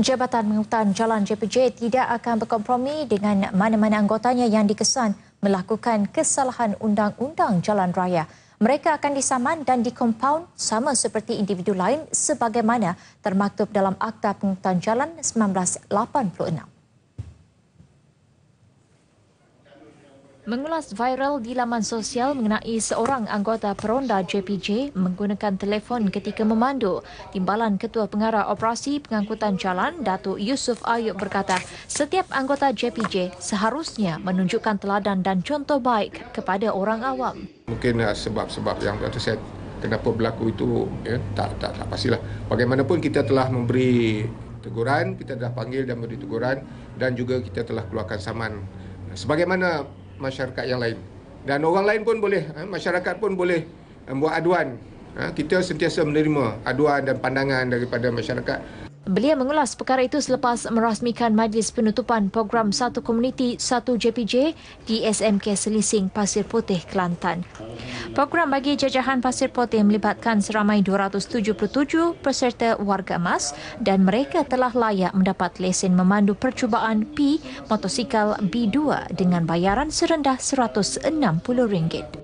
Jabatan Hutan Jalan JPJ tidak akan berkompromi dengan mana-mana anggotanya yang dikesan melakukan kesalahan undang-undang jalan raya. Mereka akan disaman dan dikompaun sama seperti individu lain sebagaimana termaktub dalam Akta Penghutan Jalan 1986. mengulas viral di laman sosial mengenai seorang anggota peronda JPJ menggunakan telefon ketika memandu. Timbalan Ketua Pengarah Operasi Pengangkutan Jalan, Datuk Yusuf Ayub berkata, setiap anggota JPJ seharusnya menunjukkan teladan dan contoh baik kepada orang awam. Mungkin eh, sebab-sebab yang tu saya kenapa berlaku itu, ya, tak, tak, tak pastilah. Bagaimanapun kita telah memberi teguran, kita telah panggil dan memberi teguran dan juga kita telah keluarkan saman. Sebagaimana masyarakat yang lain. Dan orang lain pun boleh, eh, masyarakat pun boleh eh, buat aduan. Eh, kita sentiasa menerima aduan dan pandangan daripada masyarakat. Beliau mengulas perkara itu selepas merasmikan majlis penutupan program Satu Komuniti Satu JPJ di SMK Selising Pasir Putih, Kelantan. Program bagi jajahan Pasir Putih melibatkan seramai 277 peserta warga emas dan mereka telah layak mendapat lesen memandu percubaan P motosikal B2 dengan bayaran serendah RM160.